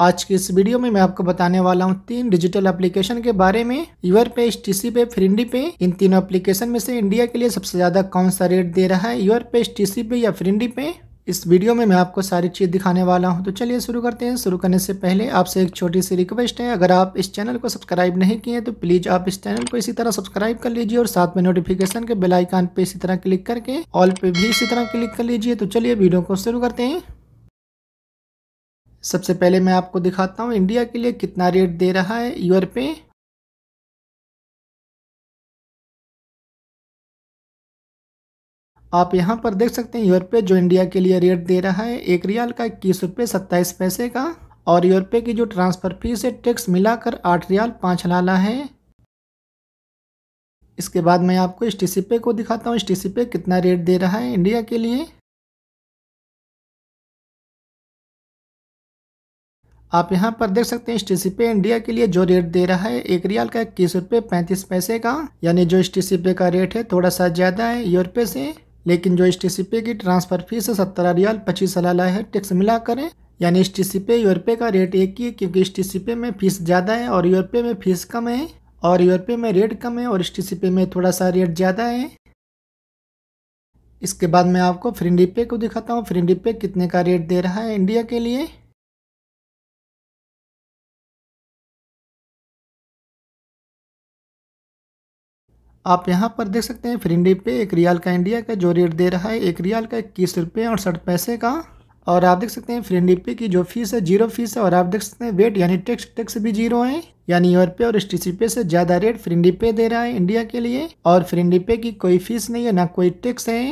आज की इस वीडियो में मैं आपको बताने वाला हूँ तीन डिजिटल एप्लीकेशन के बारे में यूर पे एच टी सी पे फ्रिंडी पे इन तीनों एप्लीकेशन में से इंडिया के लिए सबसे ज़्यादा कौन सा रेट दे रहा है यूर पे एच टी सी पे या फ्रिंडी पे इस वीडियो में मैं आपको सारी चीज़ दिखाने वाला हूं तो चलिए शुरू करते हैं शुरू करने से पहले आपसे एक छोटी सी रिक्वेस्ट है अगर आप इस चैनल को सब्सक्राइब नहीं किए तो प्लीज़ आप इस चैनल को इसी तरह सब्सक्राइब कर लीजिए और साथ में नोटिफिकेशन के बेल आइकन पे इसी तरह क्लिक करके ऑल पे भी इसी तरह क्लिक कर लीजिए तो चलिए वीडियो को शुरू करते हैं सबसे पहले मैं आपको दिखाता हूँ इंडिया के लिए कितना रेट दे रहा है यूर पे आप यहाँ पर देख सकते हैं यूरोपे जो इंडिया के लिए रेट दे रहा है एक रियाल का इक्कीस रुपये सत्ताईस पैसे का और यूरोपे की जो ट्रांसफ़र फीस है टैक्स मिलाकर आठ रियाल पाँच लाला है इसके बाद मैं आपको एस टी सी पे को दिखाता हूँ एस टी सी पे कितना रेट दे रहा है इंडिया के लिए आप यहाँ पर देख सकते हैं एस टी सी पे इंडिया के लिए जो रेट दे रहा है एक रियाल का इक्कीस रुपये पैंतीस पैसे का यानी जो एस टी सी पे का रेट है थोड़ा सा ज़्यादा है यूरोपे से लेकिन जो एस टी सी पे की ट्रांसफर फीस है सत्रह रियाल पच्चीस हलाला है टैक्स मिला करें यानी एस टी पे यूरोपे का रेट एक ही है क्योंकि एस टी सी पे में फीस ज़्यादा है और यूरोपे में फीस कम है और यूरोपे में रेट कम है और एस टी सी पे में थोड़ा सा रेट ज़्यादा है इसके बाद मैं आपको फ्रेंडी पे को दिखाता हूँ फ्रेंडी पे कितने का रेट दे रहा है इंडिया के लिए आप यहाँ पर देख सकते हैं फ्रिंडी पे एक रियाल का इंडिया का जो रेट दे रहा है एक रियाल का इक्कीस रुपये और सठ पैसे का और आप देख सकते हैं फ्रेंडी पे की जो फीस है जीरो फीस है और आप देख सकते हैं वेट यानी टैक्स टैक्स भी जीरो है यानी यूर पे और एस पे से ज़्यादा रेट फ्रेंडी पे दे रहा है इंडिया के लिए और फ्रेंडी पे की कोई फीस नहीं है ना कोई टैक्स है